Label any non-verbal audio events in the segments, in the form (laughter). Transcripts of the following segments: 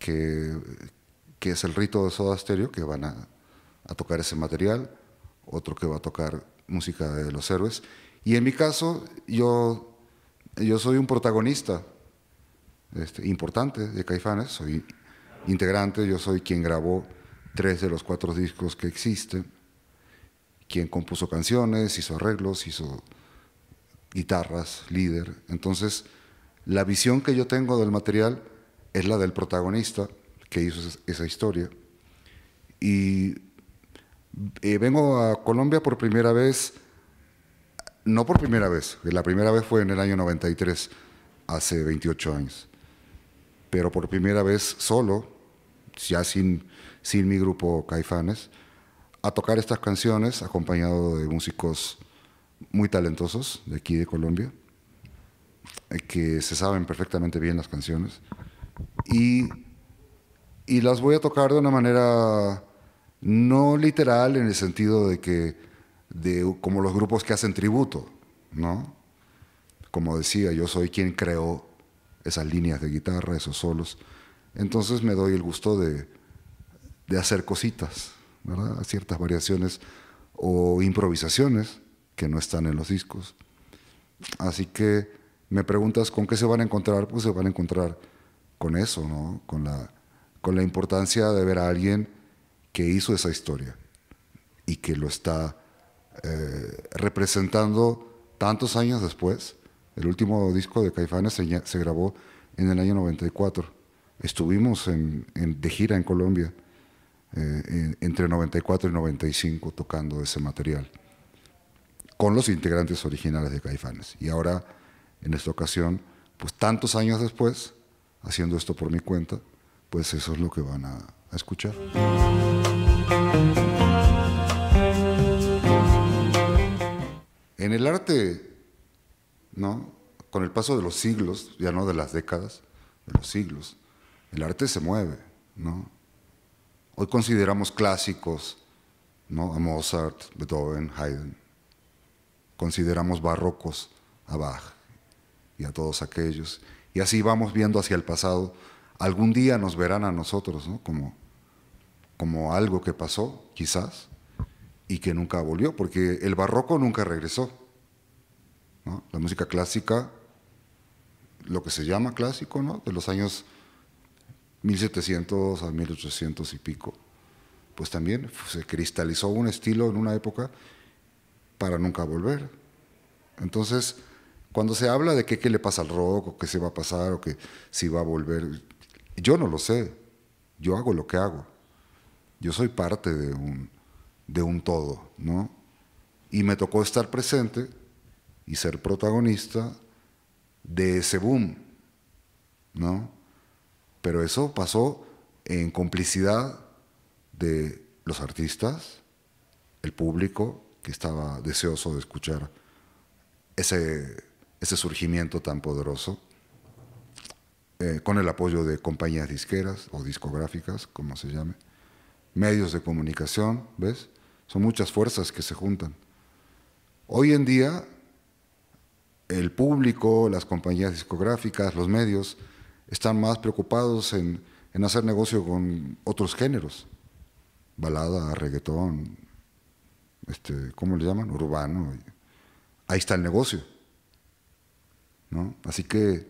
que, es el rito de Soda que van a, tocar ese material, otro que va a tocar música de los héroes. Y en mi caso, yo, yo soy un protagonista este, importante de Caifanes, soy integrante, yo soy quien grabó tres de los cuatro discos que existen, quien compuso canciones, hizo arreglos, hizo guitarras, líder. Entonces, la visión que yo tengo del material es la del protagonista que hizo esa historia. Y eh, vengo a Colombia por primera vez, no por primera vez, la primera vez fue en el año 93, hace 28 años, pero por primera vez solo, ya sin, sin mi grupo Caifanes, a tocar estas canciones acompañado de músicos muy talentosos de aquí de Colombia, eh, que se saben perfectamente bien las canciones y, y las voy a tocar de una manera no literal en el sentido de que, de, como los grupos que hacen tributo, ¿no? Como decía, yo soy quien creó esas líneas de guitarra, esos solos. Entonces me doy el gusto de, de hacer cositas, ¿verdad? Ciertas variaciones o improvisaciones que no están en los discos. Así que me preguntas con qué se van a encontrar, pues se van a encontrar con eso, ¿no? con, la, con la importancia de ver a alguien que hizo esa historia y que lo está eh, representando tantos años después. El último disco de Caifanes se, grabó en el año 94. Estuvimos en, de gira en Colombia eh, entre 94 y 95 tocando ese material con los integrantes originales de Caifanes. Y ahora, en esta ocasión, pues tantos años después, haciendo esto por mi cuenta, pues eso es lo que van a, escuchar. En el arte, ¿no? con el paso de los siglos, ya no de las décadas, de los siglos, el arte se mueve. ¿no? Hoy consideramos clásicos ¿no? a Mozart, Beethoven, Haydn. Consideramos barrocos a Bach y a todos aquellos. Y así vamos viendo hacia el pasado. Algún día nos verán a nosotros como, como algo que pasó, quizás, y que nunca volvió, porque el barroco nunca regresó. La música clásica, lo que se llama clásico, de los años 1700 a 1800 y pico, pues también se cristalizó un estilo en una época para nunca volver. Entonces, cuando se habla de qué le pasa al rock, o qué se va a pasar, o que si va a volver, yo no lo sé. Yo hago lo que hago. Yo soy parte de un, de un todo, ¿no? Y me tocó estar presente y ser protagonista de ese boom, ¿no? Pero eso pasó en complicidad de los artistas, el público que estaba deseoso de escuchar ese ese surgimiento tan poderoso, eh, con el apoyo de compañías disqueras o discográficas, como se llame, medios de comunicación, ¿ves? Son muchas fuerzas que se juntan. Hoy en día, el público, las compañías discográficas, los medios, están más preocupados en, en hacer negocio con otros géneros, balada, reggaetón, este, ¿cómo le llaman? Urbano. Ahí está el negocio. ¿no? Así que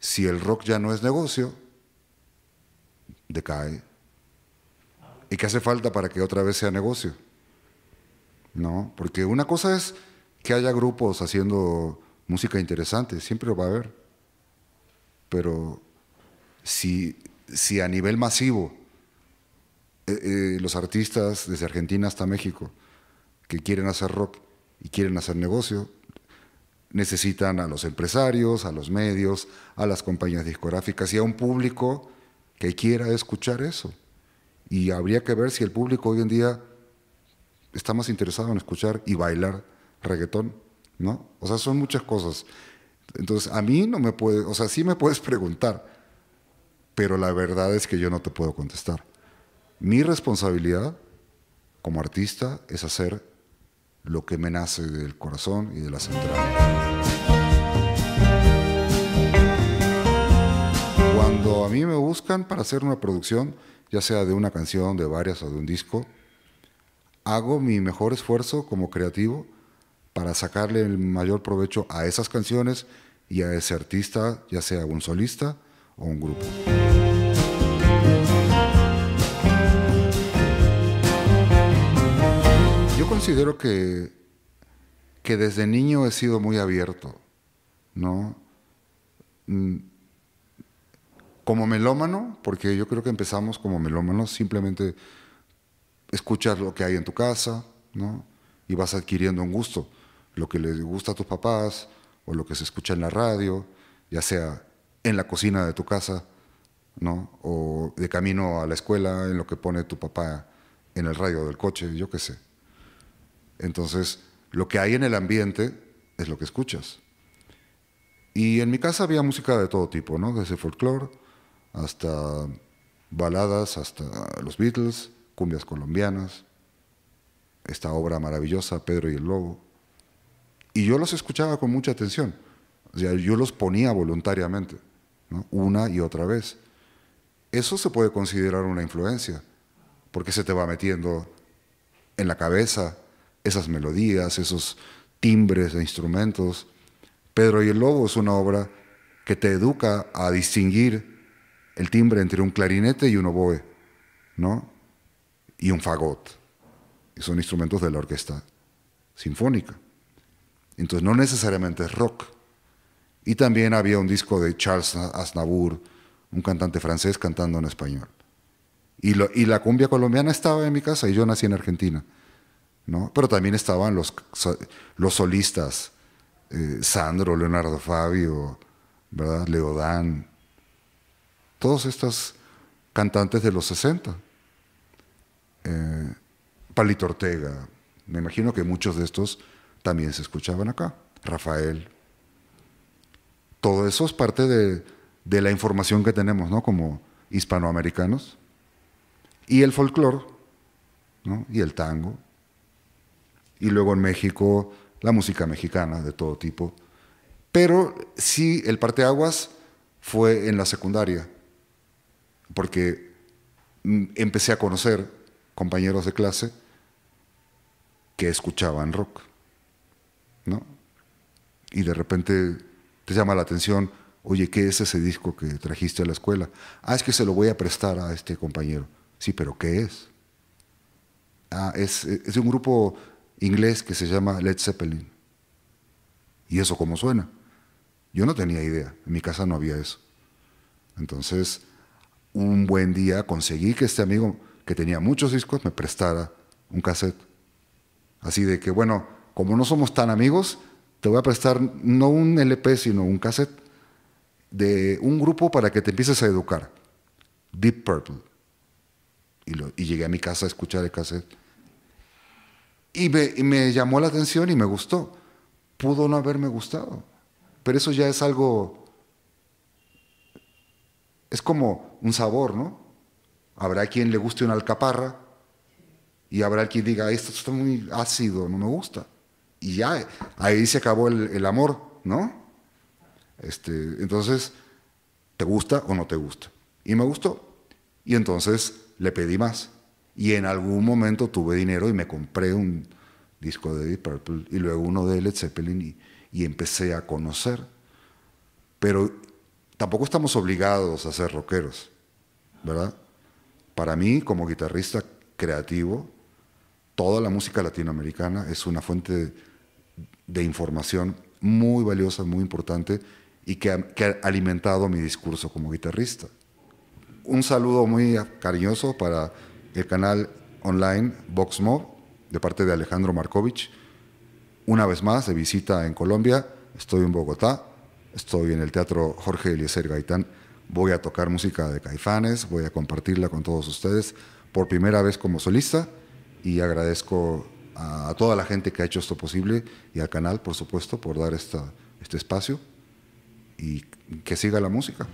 si el rock ya no es negocio, decae. ¿Y qué hace falta para que otra vez sea negocio? ¿No? Porque una cosa es que haya grupos haciendo música interesante, siempre lo va a haber. Pero si, si a nivel masivo eh, eh, los artistas desde Argentina hasta México que quieren hacer rock y quieren hacer negocio, necesitan a los empresarios, a los medios, a las compañías discográficas y a un público que quiera escuchar eso. Y habría que ver si el público hoy en día está más interesado en escuchar y bailar reggaetón, ¿no? O sea, son muchas cosas. Entonces, a mí no me puede, o sea, sí me puedes (laughs) preguntar, pero la verdad es que yo no te puedo contestar. Mi responsabilidad como artista es hacer lo que me nace del corazón y de la central. Cuando a mí me buscan para hacer una producción, ya sea de una canción, de varias o de un disco, hago mi mejor esfuerzo como creativo para sacarle el mayor provecho a esas canciones y a ese artista, ya sea un solista o un grupo. Yo considero que, que desde niño he sido muy abierto, ¿no? Mm, como melómano, porque yo creo que empezamos como melómanos, simplemente escuchas lo que hay en tu casa, ¿no? Y vas adquiriendo un gusto, lo que le gusta a tus papás o lo que se escucha en la radio, ya sea en la cocina de tu casa, ¿no? O de camino a la escuela, en lo que pone tu papá en el radio del coche, yo qué sé. Entonces, lo que hay en el ambiente es lo que escuchas. Y en mi casa había música de todo tipo, ¿no? Desde folclore hasta baladas, hasta los Beatles, cumbias colombianas, esta obra maravillosa, Pedro y el Lobo. Y yo los escuchaba con mucha atención. O sea, yo los ponía voluntariamente, una y otra vez. Eso se puede considerar una influencia, porque se te va metiendo en la cabeza, esas melodías, esos timbres de instrumentos. Pedro y el Lobo es una obra que te educa a distinguir el timbre entre un clarinete y un oboe, ¿no? Y un fagot. Y son instrumentos de la orquesta sinfónica. Entonces no necesariamente es rock. Y también había un disco de Charles Aznavour, un cantante francés cantando en español. Y, y la cumbia colombiana estaba en mi casa y yo nací en Argentina. Pero también estaban los, los solistas, eh, Sandro, Leonardo Fabio, ¿verdad? Leodán, todos estos cantantes de los 60. Eh, Palito Ortega, me imagino que muchos de estos también se escuchaban acá. Rafael. Todo eso es parte de, la información que tenemos, Como hispanoamericanos. Y el folclore, Y el tango y luego en México la música mexicana de todo tipo. Pero sí, el parteaguas fue en la secundaria, porque mm, empecé a conocer compañeros de clase que escuchaban rock, ¿no? Y de repente te llama la atención, oye, ¿qué es ese disco que trajiste a la escuela? Ah, es que se lo voy a prestar a este compañero. Sí, pero ¿qué es? Ah, es, de un grupo inglés que se llama Led Zeppelin. ¿Y eso cómo suena? Yo no tenía idea, en mi casa no había eso. Entonces, un buen día conseguí que este amigo que tenía muchos discos me prestara un cassette. Así de que, bueno, como no somos tan amigos, te voy a prestar no un LP, sino un cassette de un grupo para que te empieces a educar. Deep Purple. Y, llegué a mi casa a escuchar el cassette y me, llamó la atención y me gustó. Pudo no haberme gustado. Pero eso ya es algo... Es como un sabor, ¿no? Habrá quien le guste una alcaparra y habrá quien diga, esto está muy ácido, no me gusta. Y ya, ahí se acabó el, el amor, ¿no? Este, entonces, ¿te gusta o no te gusta? Y me gustó. Y entonces le pedí más. Y en algún momento tuve dinero y me compré un disco de Deep Purple y luego uno de Led Zeppelin y, empecé a conocer. Pero tampoco estamos obligados a ser rockeros, ¿verdad? Para mí, como guitarrista creativo, toda la música latinoamericana es una fuente de información muy valiosa, muy importante y que ha, alimentado mi discurso como guitarrista. Un saludo muy cariñoso para el canal online VoxMob de parte de Alejandro Markovich. Una vez más, de visita en Colombia, estoy en Bogotá, estoy en el Teatro Jorge Eliezer Gaitán, voy a tocar música de Caifanes, voy a compartirla con todos ustedes por primera vez como solista y agradezco a toda la gente que ha hecho esto posible y al canal, por supuesto, por dar este espacio y que siga la música.